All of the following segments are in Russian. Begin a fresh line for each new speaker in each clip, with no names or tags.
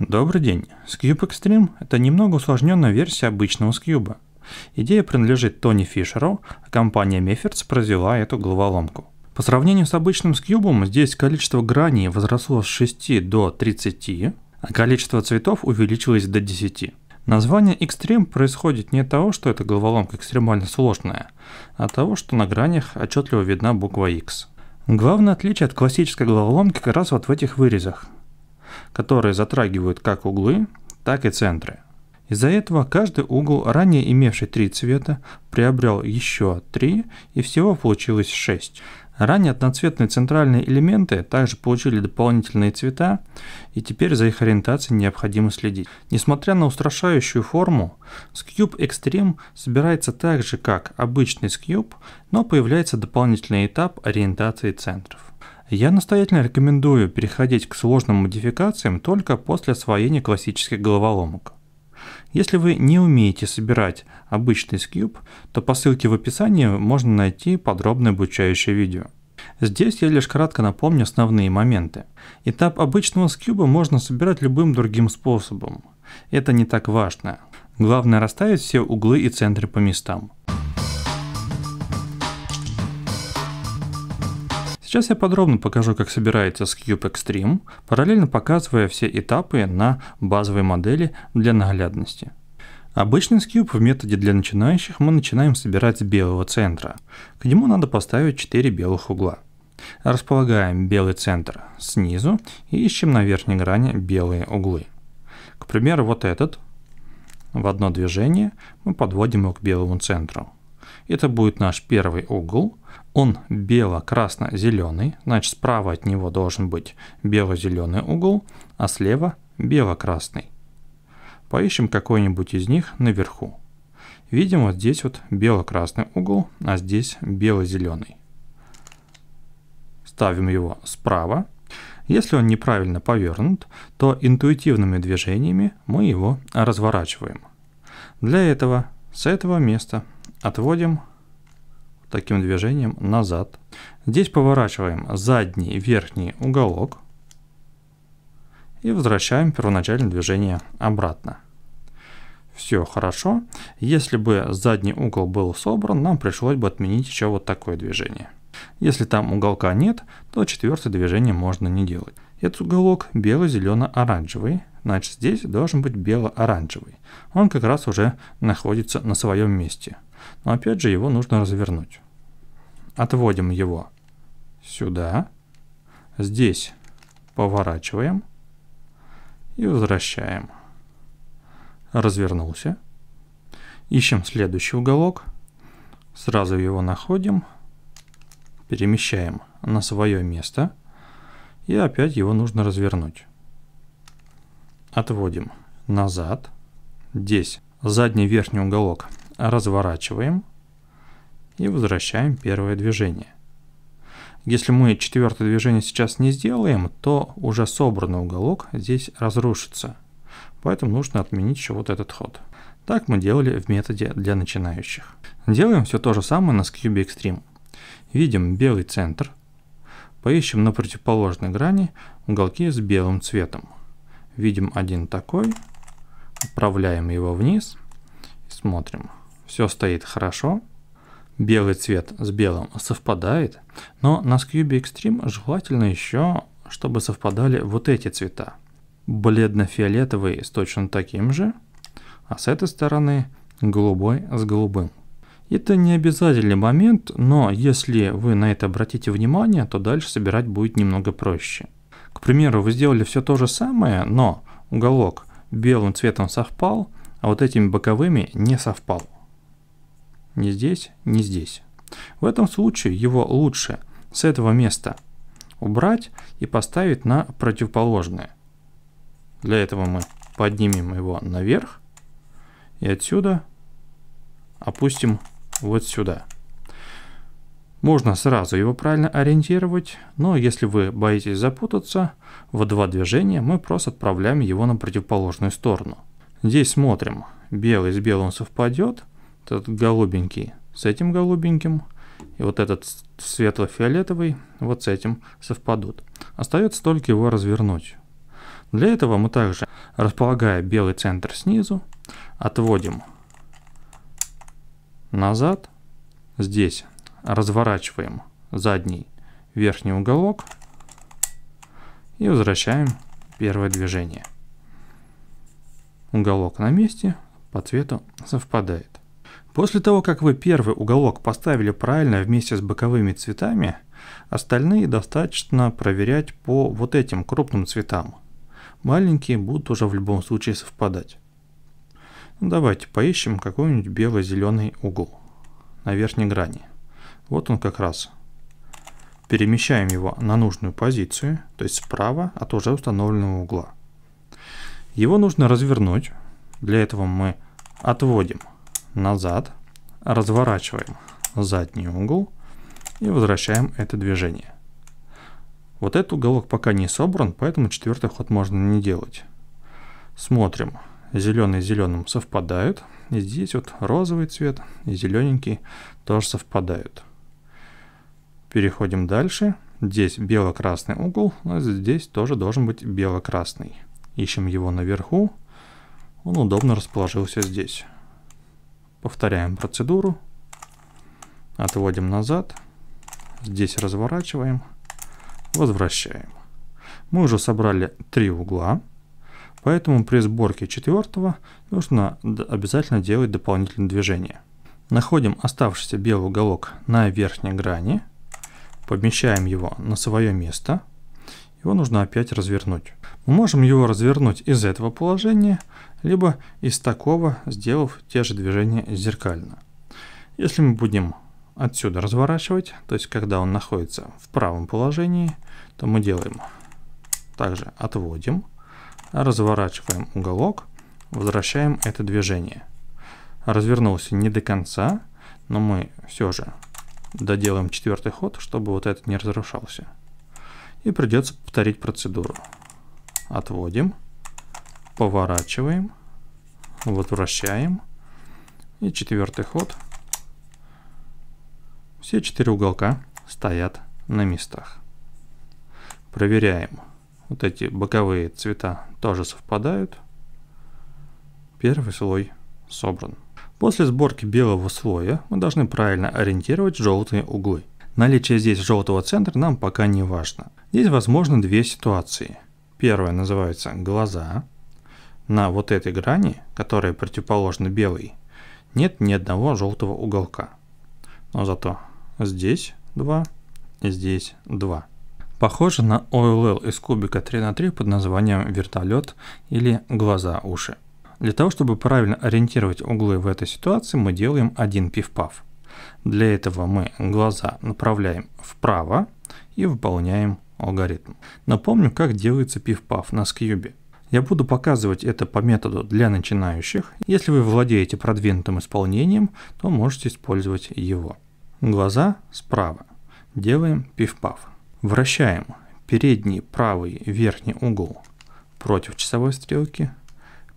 Добрый день. Skube Extreme – это немного усложненная версия обычного Skube. Идея принадлежит Тони Фишеру, а компания Mefferts произвела эту головоломку. По сравнению с обычным скьюбом, здесь количество граней возросло с 6 до 30, а количество цветов увеличилось до 10. Название экстрем происходит не от того, что эта головоломка экстремально сложная, а от того, что на гранях отчетливо видна буква X. Главное отличие от классической головоломки как раз вот в этих вырезах которые затрагивают как углы, так и центры. Из-за этого каждый угол, ранее имевший три цвета, приобрел еще три, и всего получилось шесть. Ранее одноцветные центральные элементы также получили дополнительные цвета, и теперь за их ориентацией необходимо следить. Несмотря на устрашающую форму, Scube Extreme собирается так же, как обычный Scube, но появляется дополнительный этап ориентации центров. Я настоятельно рекомендую переходить к сложным модификациям только после освоения классических головоломок. Если вы не умеете собирать обычный скьюб, то по ссылке в описании можно найти подробное обучающее видео. Здесь я лишь кратко напомню основные моменты. Этап обычного скьюба можно собирать любым другим способом. Это не так важно. Главное расставить все углы и центры по местам. Сейчас я подробно покажу, как собирается с Cube Extreme, параллельно показывая все этапы на базовой модели для наглядности. Обычный скьюб в методе для начинающих мы начинаем собирать с белого центра. К нему надо поставить 4 белых угла. Располагаем белый центр снизу и ищем на верхней грани белые углы. К примеру, вот этот. В одно движение мы подводим его к белому центру. Это будет наш первый угол, он бело-красно-зеленый, значит справа от него должен быть бело-зеленый угол, а слева бело-красный. Поищем какой-нибудь из них наверху. Видим вот здесь вот бело-красный угол, а здесь бело-зеленый. Ставим его справа. Если он неправильно повернут, то интуитивными движениями мы его разворачиваем. Для этого с этого места отводим таким движением назад. Здесь поворачиваем задний верхний уголок и возвращаем первоначальное движение обратно. Все хорошо. Если бы задний угол был собран, нам пришлось бы отменить еще вот такое движение. Если там уголка нет, то четвертое движение можно не делать. Этот уголок бело-зелено-оранжевый, значит здесь должен быть бело-оранжевый. Он как раз уже находится на своем месте. Но опять же его нужно развернуть. Отводим его сюда. Здесь поворачиваем и возвращаем. Развернулся. Ищем следующий уголок. Сразу его находим. Перемещаем на свое место. И опять его нужно развернуть. Отводим назад. Здесь задний верхний уголок разворачиваем и возвращаем первое движение. Если мы четвертое движение сейчас не сделаем, то уже собранный уголок здесь разрушится. Поэтому нужно отменить еще вот этот ход. Так мы делали в методе для начинающих. Делаем все то же самое на Scube Extreme. Видим белый центр. Поищем на противоположной грани уголки с белым цветом. Видим один такой. Отправляем его вниз. И смотрим. Смотрим все стоит хорошо, белый цвет с белым совпадает, но на Scubie Extreme желательно еще, чтобы совпадали вот эти цвета. Бледно-фиолетовый с точно таким же, а с этой стороны голубой с голубым. Это не обязательный момент, но если вы на это обратите внимание, то дальше собирать будет немного проще. К примеру, вы сделали все то же самое, но уголок белым цветом совпал, а вот этими боковыми не совпал не здесь, не здесь. В этом случае его лучше с этого места убрать и поставить на противоположное. Для этого мы поднимем его наверх и отсюда опустим вот сюда. Можно сразу его правильно ориентировать, но если вы боитесь запутаться, в два движения мы просто отправляем его на противоположную сторону. Здесь смотрим, белый с белым совпадет – этот голубенький с этим голубеньким, и вот этот светло-фиолетовый вот с этим совпадут. Остается только его развернуть. Для этого мы также, располагая белый центр снизу, отводим назад, здесь разворачиваем задний верхний уголок и возвращаем первое движение. Уголок на месте, по цвету совпадает. После того, как вы первый уголок поставили правильно вместе с боковыми цветами, остальные достаточно проверять по вот этим крупным цветам. Маленькие будут уже в любом случае совпадать. Ну, давайте поищем какой-нибудь бело-зеленый угол на верхней грани. Вот он как раз. Перемещаем его на нужную позицию, то есть справа от уже установленного угла. Его нужно развернуть. Для этого мы отводим назад, разворачиваем задний угол и возвращаем это движение. Вот этот уголок пока не собран, поэтому четвертый ход можно не делать. Смотрим. Зеленый с зеленым совпадают. И здесь вот розовый цвет и зелененький тоже совпадают. Переходим дальше. Здесь бело-красный угол, а здесь тоже должен быть бело-красный. Ищем его наверху. Он удобно расположился здесь. Повторяем процедуру. Отводим назад. Здесь разворачиваем. Возвращаем. Мы уже собрали три угла. Поэтому при сборке четвертого нужно обязательно делать дополнительное движение. Находим оставшийся белый уголок на верхней грани. Помещаем его на свое место его нужно опять развернуть. Мы можем его развернуть из этого положения, либо из такого, сделав те же движения зеркально. Если мы будем отсюда разворачивать, то есть когда он находится в правом положении, то мы делаем также отводим, разворачиваем уголок, возвращаем это движение. Развернулся не до конца, но мы все же доделаем четвертый ход, чтобы вот этот не разрушался. И придется повторить процедуру. Отводим, поворачиваем, возвращаем. И четвертый ход. Все четыре уголка стоят на местах. Проверяем. Вот эти боковые цвета тоже совпадают. Первый слой собран. После сборки белого слоя мы должны правильно ориентировать желтые углы. Наличие здесь желтого центра нам пока не важно. Здесь возможно две ситуации. Первая называется глаза. На вот этой грани, которая противоположна белой, нет ни одного желтого уголка. Но зато здесь 2 и здесь 2. Похоже на OLL из кубика 3 на 3 под названием вертолет или глаза-уши. Для того, чтобы правильно ориентировать углы в этой ситуации, мы делаем один пиф-паф. Для этого мы глаза направляем вправо и выполняем алгоритм. Напомню, как делается пиф-паф на Скьюбе. Я буду показывать это по методу для начинающих. Если вы владеете продвинутым исполнением, то можете использовать его. Глаза справа. Делаем пиф-паф. Вращаем передний правый верхний угол против часовой стрелки,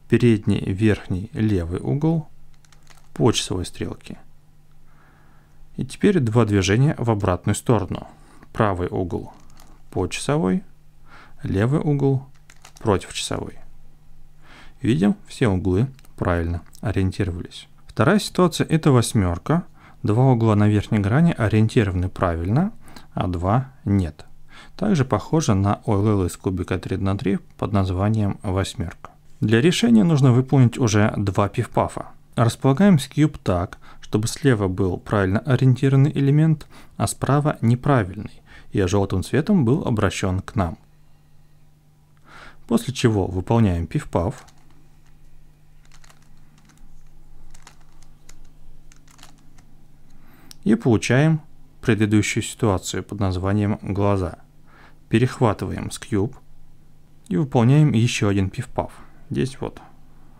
передний верхний левый угол по часовой стрелке. И теперь два движения в обратную сторону. Правый угол по часовой, левый угол против часовой. Видим, все углы правильно ориентировались. Вторая ситуация – это восьмерка. Два угла на верхней грани ориентированы правильно, а два – нет. Также похоже на OLL из кубика 3 на 3 под названием восьмерка. Для решения нужно выполнить уже два пифпафа. Располагаем скьюб так, чтобы слева был правильно ориентированный элемент, а справа неправильный, и желтым цветом был обращен к нам. После чего выполняем пиф-паф. И получаем предыдущую ситуацию под названием «глаза». Перехватываем с и выполняем еще один пиф-паф. Здесь вот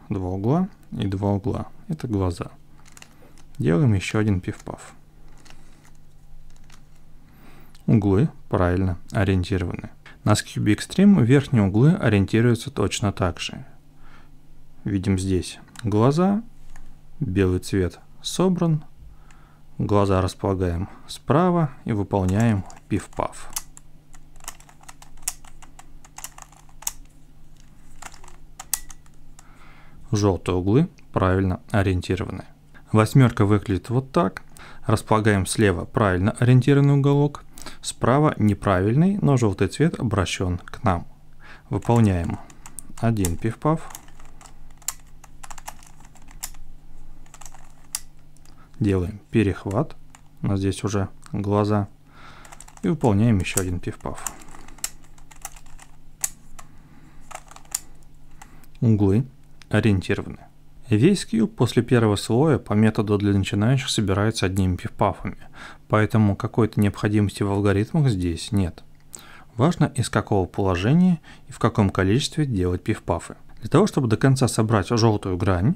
два угла и два угла. Это глаза. Делаем еще один пиф-паф углы правильно ориентированы. На Scube Extreme верхние углы ориентируются точно так же. Видим здесь глаза, белый цвет собран, глаза располагаем справа и выполняем пиф-паф. Желтые углы правильно ориентированы. Восьмерка выглядит вот так. Располагаем слева правильно ориентированный уголок, Справа неправильный, но желтый цвет обращен к нам. Выполняем. Один пиф-паф. Делаем перехват. У нас здесь уже глаза. И выполняем еще один пиф-паф. Углы ориентированы. Весь кью после первого слоя по методу для начинающих собирается одними пифпафами, поэтому какой-то необходимости в алгоритмах здесь нет. Важно из какого положения и в каком количестве делать пифпафы. Для того, чтобы до конца собрать желтую грань,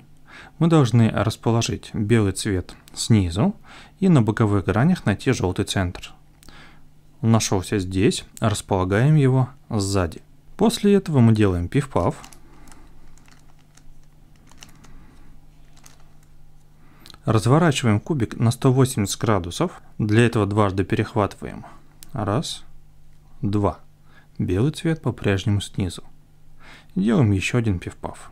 мы должны расположить белый цвет снизу и на боковых гранях найти желтый центр. Он нашелся здесь, располагаем его сзади. После этого мы делаем пиф-паф, Разворачиваем кубик на 180 градусов. Для этого дважды перехватываем. Раз, два. Белый цвет по-прежнему снизу. Делаем еще один пивпав.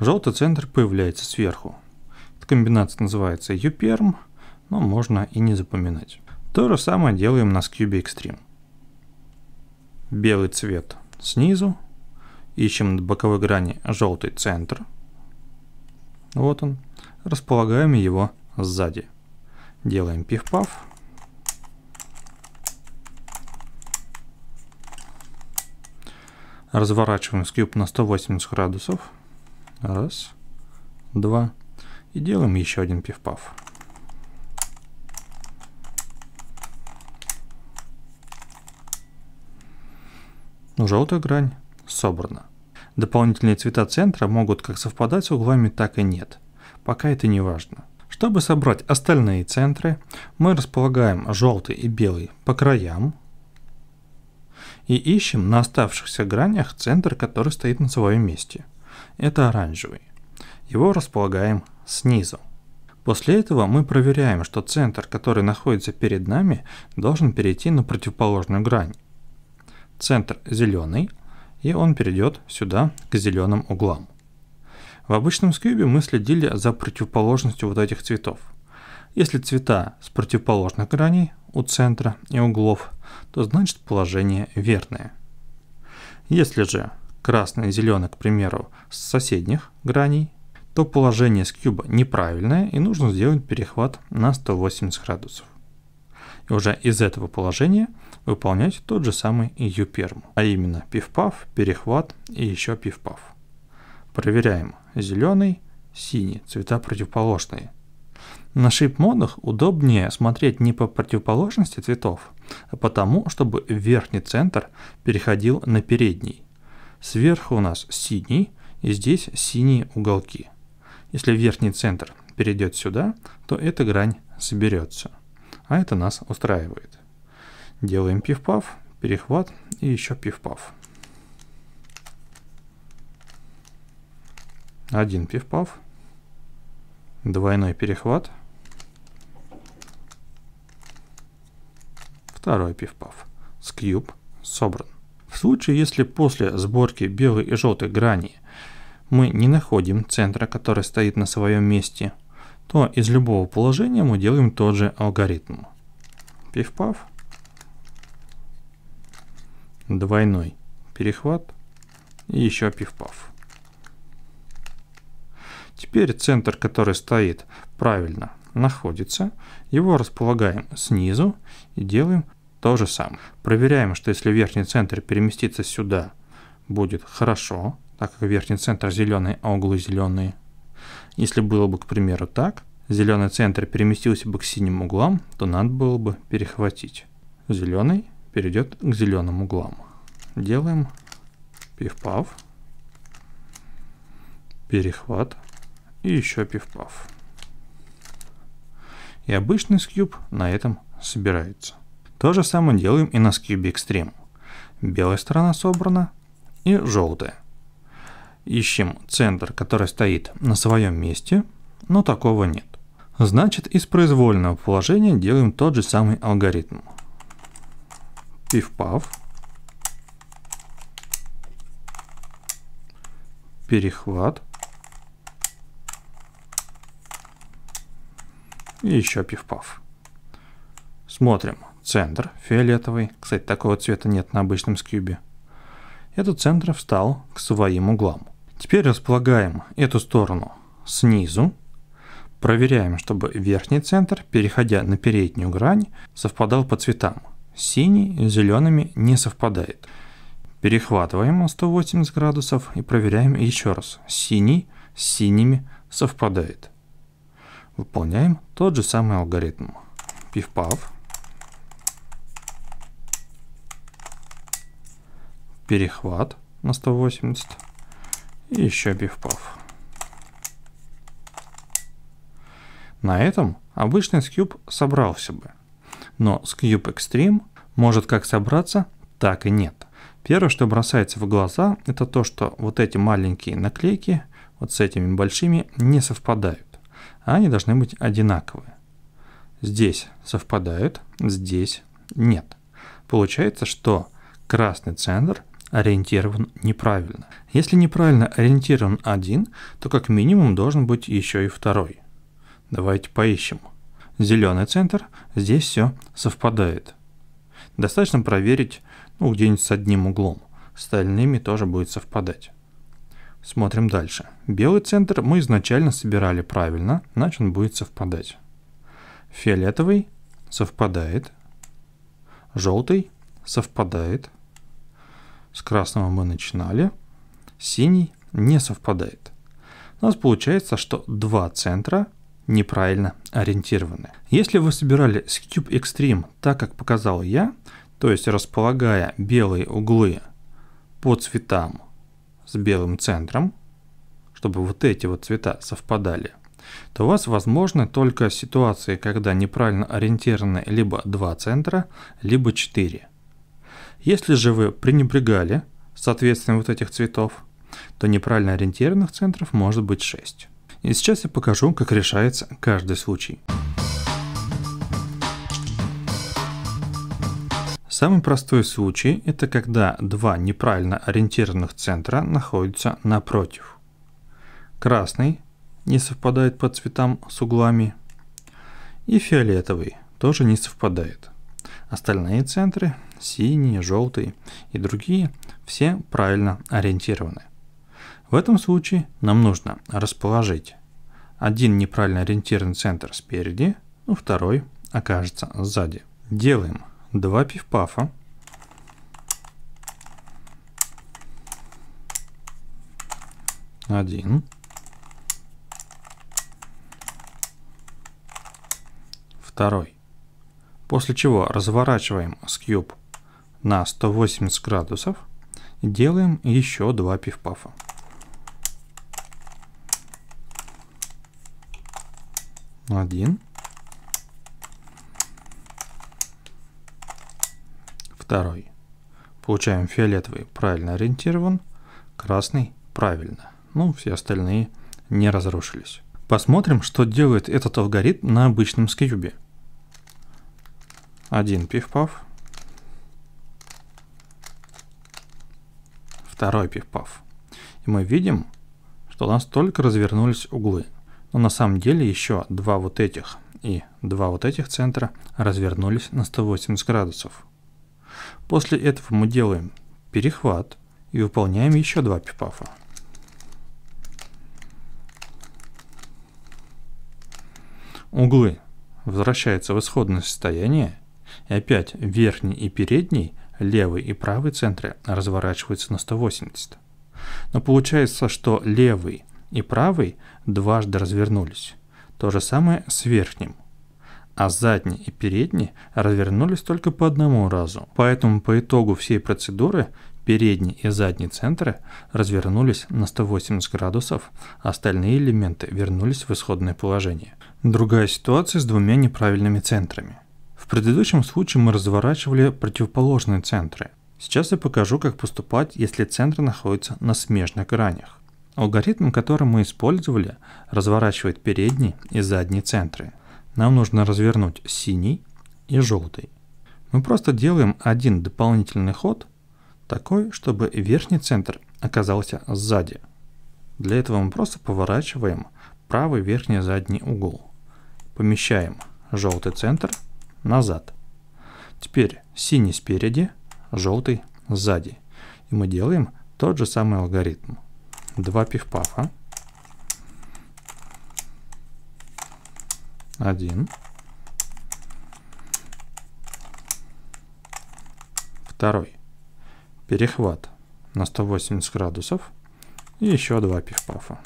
Желтый центр появляется сверху. Эта комбинация называется Юперм, но можно и не запоминать. То же самое делаем на Cube Extreme. Белый цвет снизу, Ищем на боковой грани желтый центр. Вот он. Располагаем его сзади. Делаем пиф-паф. Разворачиваем скьюб на 180 градусов. Раз, два. И делаем еще один пиф-паф. Желтая грань собрано. Дополнительные цвета центра могут как совпадать с углами, так и нет. Пока это не важно. Чтобы собрать остальные центры, мы располагаем желтый и белый по краям и ищем на оставшихся гранях центр, который стоит на своем месте. Это оранжевый. Его располагаем снизу. После этого мы проверяем, что центр, который находится перед нами, должен перейти на противоположную грань. Центр зеленый – и он перейдет сюда, к зеленым углам. В обычном скьюбе мы следили за противоположностью вот этих цветов. Если цвета с противоположных граней у центра и углов, то значит положение верное. Если же красный и зеленый, к примеру, с соседних граней, то положение с неправильное и нужно сделать перехват на 180 градусов. И уже из этого положения выполнять тот же самый U-перм, а именно пифпаф, перехват и еще пифпаф. Проверяем зеленый, синий, цвета противоположные. На шип-модах удобнее смотреть не по противоположности цветов, а потому, чтобы верхний центр переходил на передний. Сверху у нас синий, и здесь синие уголки. Если верхний центр перейдет сюда, то эта грань соберется а это нас устраивает. Делаем пиф-паф, перехват и еще пиф-паф. Один пиф-паф, двойной перехват, второй пиф-паф. Скьюб собран. В случае, если после сборки белой и желтой грани мы не находим центра, который стоит на своем месте – то из любого положения мы делаем тот же алгоритм. Пиф-паф, двойной перехват и еще пиф-паф. Теперь центр, который стоит правильно, находится. Его располагаем снизу и делаем то же самое. Проверяем, что если верхний центр переместится сюда, будет хорошо, так как верхний центр зеленый, а углы зеленые – если было бы, к примеру, так, зеленый центр переместился бы к синим углам, то надо было бы перехватить. Зеленый перейдет к зеленым углам. Делаем пиф-пав, перехват и еще пиф-пав. И обычный скьюб на этом собирается. То же самое делаем и на скьюбе экстрем. Белая сторона собрана и желтая. Ищем центр, который стоит на своем месте, но такого нет. Значит, из произвольного положения делаем тот же самый алгоритм. Пиф-паф. Перехват. И еще пиф-паф. Смотрим. Центр фиолетовый. Кстати, такого цвета нет на обычном скьюбе. Этот центр встал к своим углам. Теперь располагаем эту сторону снизу, проверяем, чтобы верхний центр, переходя на переднюю грань, совпадал по цветам. Синий с зелеными не совпадает. Перехватываем на 180 градусов и проверяем еще раз. Синий с синими совпадает. Выполняем тот же самый алгоритм. Пиф-паф. Перехват на 180 и еще бифпов. На этом обычный скьюб собрался бы. Но скьюб экстрим может как собраться, так и нет. Первое, что бросается в глаза, это то, что вот эти маленькие наклейки вот с этими большими не совпадают. А они должны быть одинаковые. Здесь совпадают, здесь нет. Получается, что красный центр ориентирован неправильно. Если неправильно ориентирован один, то как минимум должен быть еще и второй. Давайте поищем. Зеленый центр, здесь все совпадает. Достаточно проверить ну, где-нибудь с одним углом. С остальными тоже будет совпадать. Смотрим дальше. Белый центр мы изначально собирали правильно, значит он будет совпадать. Фиолетовый совпадает. Желтый совпадает. С красного мы начинали, синий не совпадает. У нас получается, что два центра неправильно ориентированы. Если вы собирали с Cube Extreme так, как показал я, то есть располагая белые углы по цветам с белым центром, чтобы вот эти вот цвета совпадали, то у вас возможны только ситуации, когда неправильно ориентированы либо два центра, либо четыре. Если же вы пренебрегали соответствием вот этих цветов, то неправильно ориентированных центров может быть 6. И сейчас я покажу, как решается каждый случай. Самый простой случай – это когда два неправильно ориентированных центра находятся напротив. Красный не совпадает по цветам с углами, и фиолетовый тоже не совпадает. Остальные центры синий, желтый и другие, все правильно ориентированы. В этом случае нам нужно расположить один неправильно ориентированный центр спереди, ну, второй окажется сзади. Делаем два пифпафа. Один. Второй. После чего разворачиваем с на 180 градусов. Делаем еще два пивпафа Один. Второй. Получаем фиолетовый правильно ориентирован, красный правильно. Ну, все остальные не разрушились. Посмотрим, что делает этот алгоритм на обычном скьюбе. Один пивпаф паф второй пиф-паф. И мы видим, что у нас только развернулись углы. Но на самом деле еще два вот этих и два вот этих центра развернулись на 180 градусов. После этого мы делаем перехват и выполняем еще два пипафа. Углы возвращаются в исходное состояние, и опять верхний и передний – левый и правый центры разворачиваются на 180. Но получается, что левый и правый дважды развернулись. То же самое с верхним. А задний и передний развернулись только по одному разу. Поэтому по итогу всей процедуры передний и задний центры развернулись на 180 градусов, а остальные элементы вернулись в исходное положение. Другая ситуация с двумя неправильными центрами – в предыдущем случае мы разворачивали противоположные центры. Сейчас я покажу, как поступать, если центры находятся на смежных гранях. Алгоритм, который мы использовали, разворачивает передний и задний центры. Нам нужно развернуть синий и желтый. Мы просто делаем один дополнительный ход, такой, чтобы верхний центр оказался сзади. Для этого мы просто поворачиваем правый верхний задний угол. Помещаем желтый центр – назад. Теперь синий спереди, желтый сзади. И мы делаем тот же самый алгоритм. Два пифпафа. Один. Второй. Перехват на 180 градусов. И еще два пифпафа.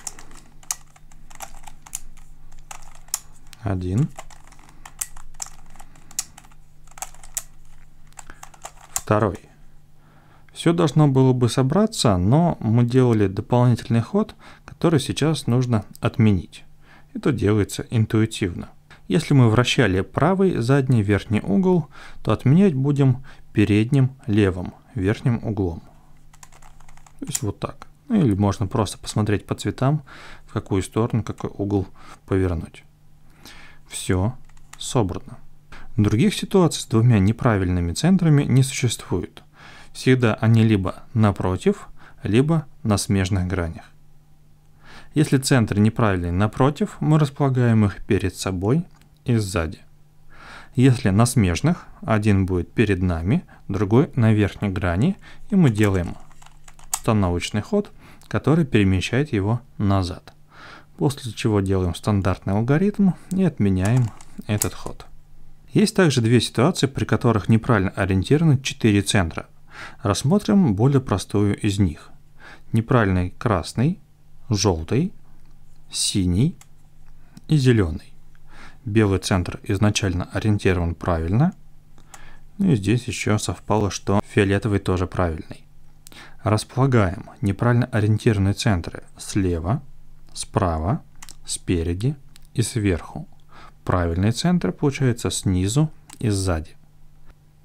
Один. второй. Все должно было бы собраться, но мы делали дополнительный ход, который сейчас нужно отменить. Это делается интуитивно. Если мы вращали правый задний верхний угол, то отменять будем передним левым верхним углом. То есть вот так. Ну или можно просто посмотреть по цветам, в какую сторону, какой угол повернуть. Все собрано. Других ситуаций с двумя неправильными центрами не существует. Всегда они либо напротив, либо на смежных гранях. Если центры неправильные напротив, мы располагаем их перед собой и сзади. Если на смежных, один будет перед нами, другой на верхней грани, и мы делаем установочный ход, который перемещает его назад. После чего делаем стандартный алгоритм и отменяем этот ход. Есть также две ситуации, при которых неправильно ориентированы четыре центра. Рассмотрим более простую из них. Неправильный красный, желтый, синий и зеленый. Белый центр изначально ориентирован правильно. Ну и здесь еще совпало, что фиолетовый тоже правильный. Располагаем неправильно ориентированные центры слева, справа, спереди и сверху правильный центр получается снизу и сзади.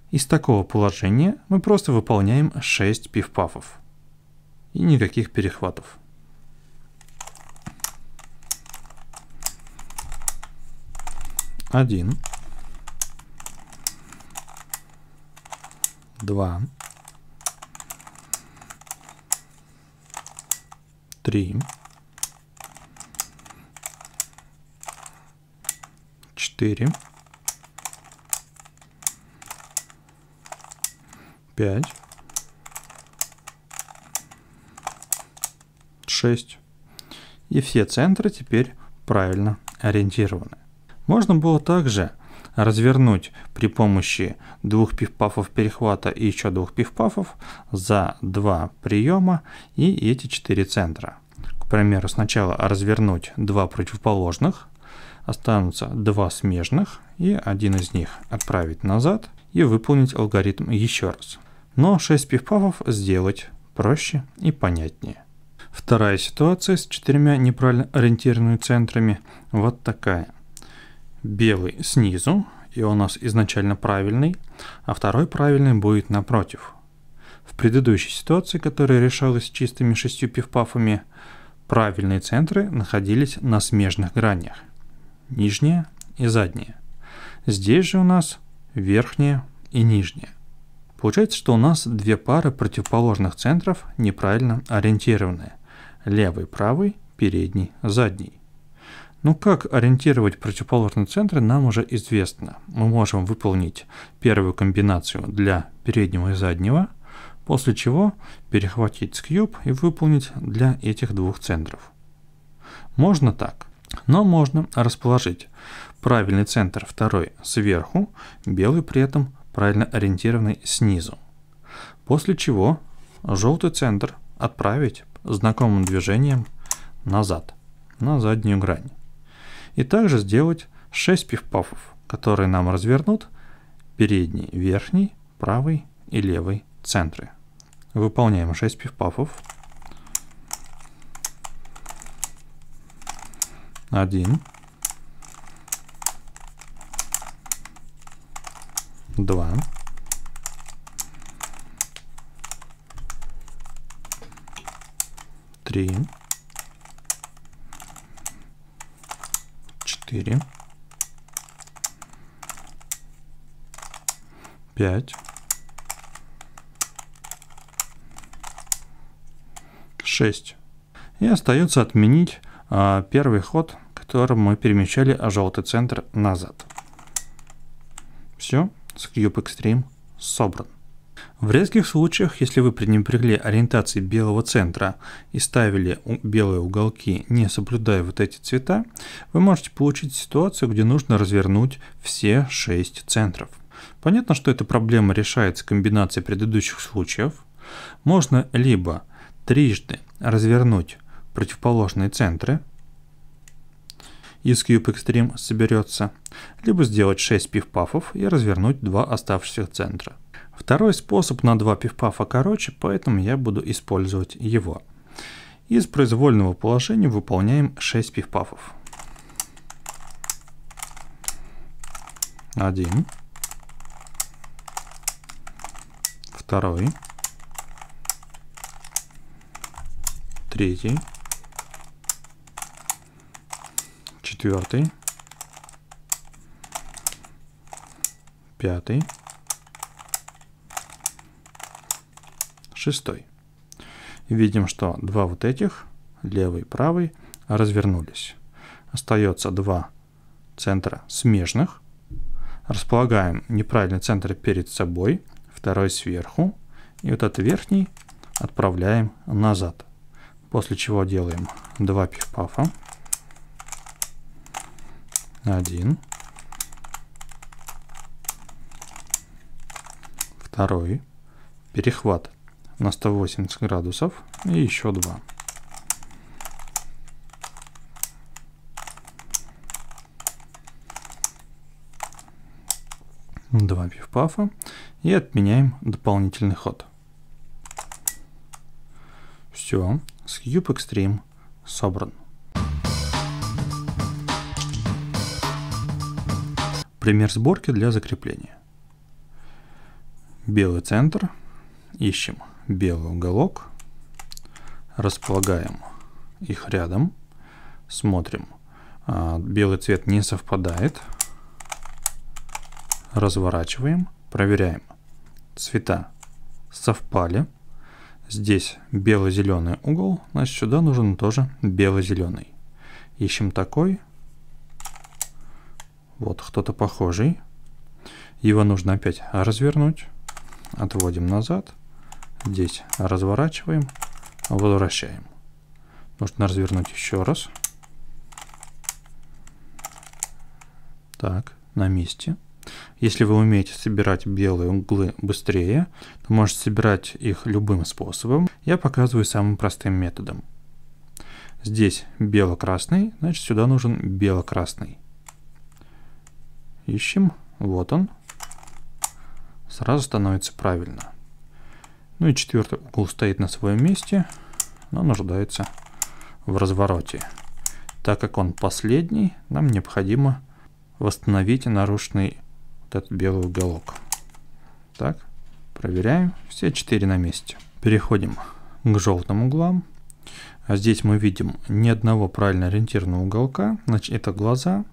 Из такого положения мы просто выполняем 6 пиф-пафов и никаких перехватов. Один. Два. Три. 4, 5, 6. И все центры теперь правильно ориентированы. Можно было также развернуть при помощи двух пифпафов перехвата и еще двух пифпафов за два приема и эти четыре центра. К примеру, сначала развернуть два противоположных, Останутся два смежных, и один из них отправить назад и выполнить алгоритм еще раз. Но 6 пифпафов сделать проще и понятнее. Вторая ситуация с четырьмя неправильно ориентированными центрами вот такая. Белый снизу, и он у нас изначально правильный, а второй правильный будет напротив. В предыдущей ситуации, которая решалась чистыми шестью пифпафами, правильные центры находились на смежных гранях – нижняя и задняя. Здесь же у нас верхняя и нижняя. Получается, что у нас две пары противоположных центров неправильно ориентированы. Левый, правый, передний, задний. Ну как ориентировать противоположные центры нам уже известно. Мы можем выполнить первую комбинацию для переднего и заднего, после чего перехватить скьюб и выполнить для этих двух центров. Можно так. Но можно расположить правильный центр второй сверху, белый при этом правильно ориентированный снизу. После чего желтый центр отправить знакомым движением назад, на заднюю грань. И также сделать 6 пивпафов которые нам развернут передний, верхний, правый и левый центры. Выполняем 6 пифпафов. Один. Два. Три. Четыре. Пять. Шесть. И остается отменить а, первый ход, которым мы перемещали а желтый центр назад. Все, с Cube Extreme собран. В резких случаях, если вы пренебрегли ориентации белого центра и ставили белые уголки, не соблюдая вот эти цвета, вы можете получить ситуацию, где нужно развернуть все шесть центров. Понятно, что эта проблема решается комбинацией предыдущих случаев. Можно либо трижды развернуть противоположные центры, из Cube Extreme соберется, либо сделать 6 пивпафов и развернуть два оставшихся центра. Второй способ на 2 пивпафа короче, поэтому я буду использовать его. Из произвольного положения выполняем 6 пивпафов. 1 2 3 четвертый, пятый, шестой. Видим, что два вот этих, левый, правый, развернулись. Остается два центра смежных. Располагаем неправильный центр перед собой, второй сверху. И вот этот верхний отправляем назад. После чего делаем два пифпафа. Один. Второй. Перехват на 180 градусов. И еще два. Два пифпафа. И отменяем дополнительный ход. Все. Скьюб Экстрим собран. Пример сборки для закрепления. Белый центр. Ищем белый уголок. Располагаем их рядом. Смотрим. А, белый цвет не совпадает. Разворачиваем. Проверяем. Цвета совпали. Здесь бело-зеленый угол, значит сюда нужен тоже бело-зеленый. Ищем такой, вот кто-то похожий. Его нужно опять развернуть. Отводим назад. Здесь разворачиваем. Возвращаем. Нужно развернуть еще раз. Так, на месте. Если вы умеете собирать белые углы быстрее, то можете собирать их любым способом. Я показываю самым простым методом. Здесь бело-красный, значит сюда нужен бело-красный. Ищем. Вот он. Сразу становится правильно. Ну и четвертый угол стоит на своем месте, но нуждается в развороте. Так как он последний, нам необходимо восстановить нарушенный вот этот белый уголок. Так, проверяем. Все четыре на месте. Переходим к желтым углам. А здесь мы видим ни одного правильно ориентированного уголка. Значит, это глаза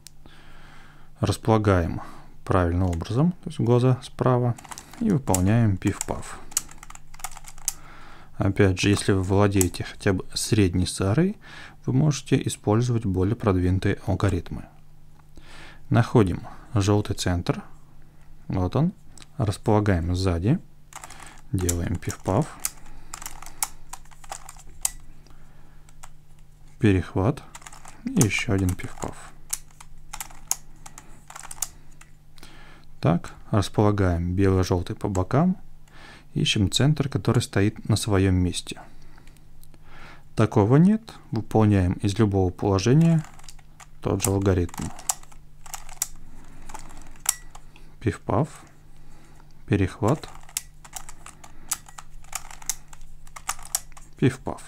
располагаем правильным образом, то есть глаза справа, и выполняем пиф-паф. Опять же, если вы владеете хотя бы средней сарой, вы можете использовать более продвинутые алгоритмы. Находим желтый центр, вот он, располагаем сзади, делаем пиф-паф, перехват и еще один пиф-паф. Так, располагаем бело-желтый по бокам. Ищем центр, который стоит на своем месте. Такого нет. Выполняем из любого положения тот же алгоритм. Пиф-паф. Перехват. Пиф-паф.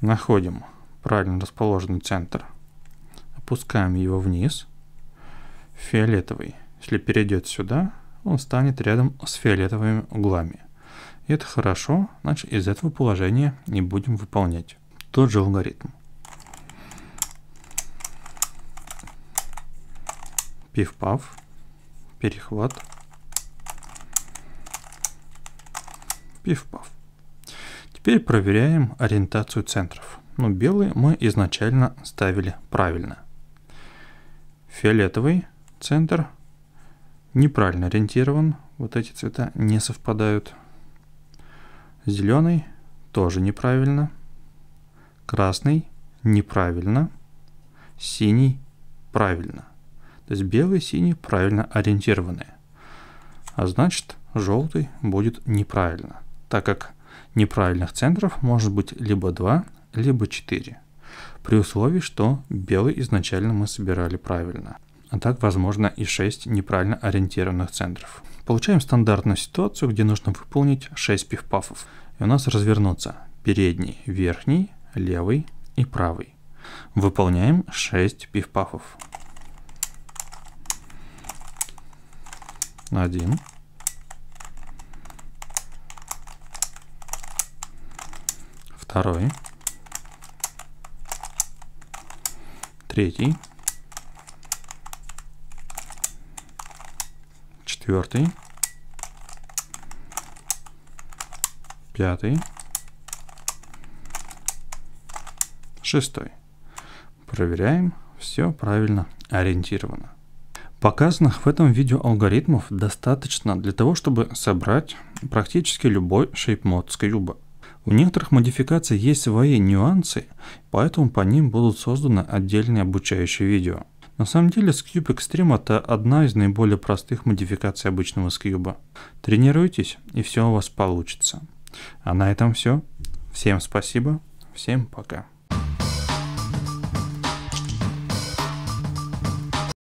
Находим правильно расположенный центр. Опускаем его вниз. Фиолетовый если перейдет сюда, он станет рядом с фиолетовыми углами. И это хорошо, значит из этого положения не будем выполнять тот же алгоритм. Пиф-паф, перехват, пиф-паф. Теперь проверяем ориентацию центров. Ну, белый мы изначально ставили правильно. Фиолетовый центр – неправильно ориентирован. Вот эти цвета не совпадают. Зеленый тоже неправильно. Красный неправильно. Синий правильно. То есть белый и синий правильно ориентированы. А значит, желтый будет неправильно, так как неправильных центров может быть либо 2, либо 4, при условии, что белый изначально мы собирали правильно а так, возможно, и 6 неправильно ориентированных центров. Получаем стандартную ситуацию, где нужно выполнить 6 пифпафов. И у нас развернутся передний, верхний, левый и правый. Выполняем 6 пифпафов. 1. Второй. Третий. четвертый, пятый, шестой. Проверяем, все правильно ориентировано. Показанных в этом видео алгоритмов достаточно для того, чтобы собрать практически любой шейпмод с кьюба. У некоторых модификаций есть свои нюансы, поэтому по ним будут созданы отдельные обучающие видео. На самом деле Scube Extreme это одна из наиболее простых модификаций обычного Scube. Тренируйтесь и все у вас получится. А на этом все. Всем спасибо, всем пока.